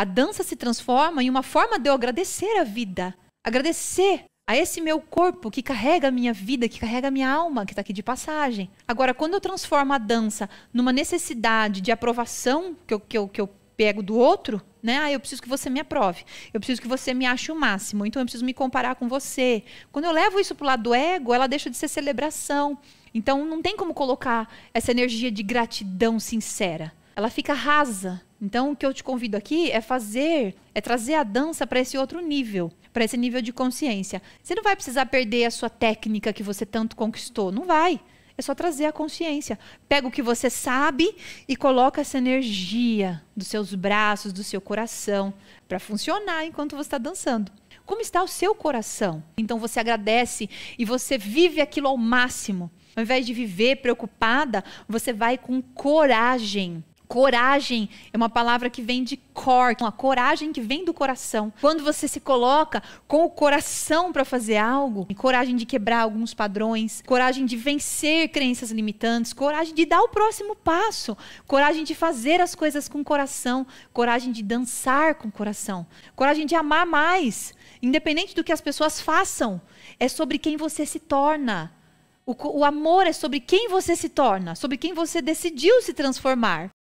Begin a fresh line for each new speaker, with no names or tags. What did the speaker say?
A dança se transforma em uma forma de eu agradecer a vida, agradecer a esse meu corpo que carrega a minha vida, que carrega a minha alma, que está aqui de passagem. Agora, quando eu transformo a dança numa necessidade de aprovação que eu, que eu, que eu pego do outro, né? Ah, eu preciso que você me aprove, eu preciso que você me ache o máximo, então eu preciso me comparar com você. Quando eu levo isso para o lado do ego, ela deixa de ser celebração. Então, não tem como colocar essa energia de gratidão sincera ela fica rasa. Então, o que eu te convido aqui é fazer, é trazer a dança para esse outro nível, para esse nível de consciência. Você não vai precisar perder a sua técnica que você tanto conquistou, não vai. É só trazer a consciência. Pega o que você sabe e coloca essa energia dos seus braços, do seu coração, para funcionar enquanto você está dançando. Como está o seu coração? Então você agradece e você vive aquilo ao máximo. Ao invés de viver preocupada, você vai com coragem Coragem é uma palavra que vem de cor, uma coragem que vem do coração. Quando você se coloca com o coração para fazer algo, coragem de quebrar alguns padrões, coragem de vencer crenças limitantes, coragem de dar o próximo passo, coragem de fazer as coisas com o coração, coragem de dançar com o coração, coragem de amar mais, independente do que as pessoas façam, é sobre quem você se torna. O, o amor é sobre quem você se torna, sobre quem você decidiu se transformar.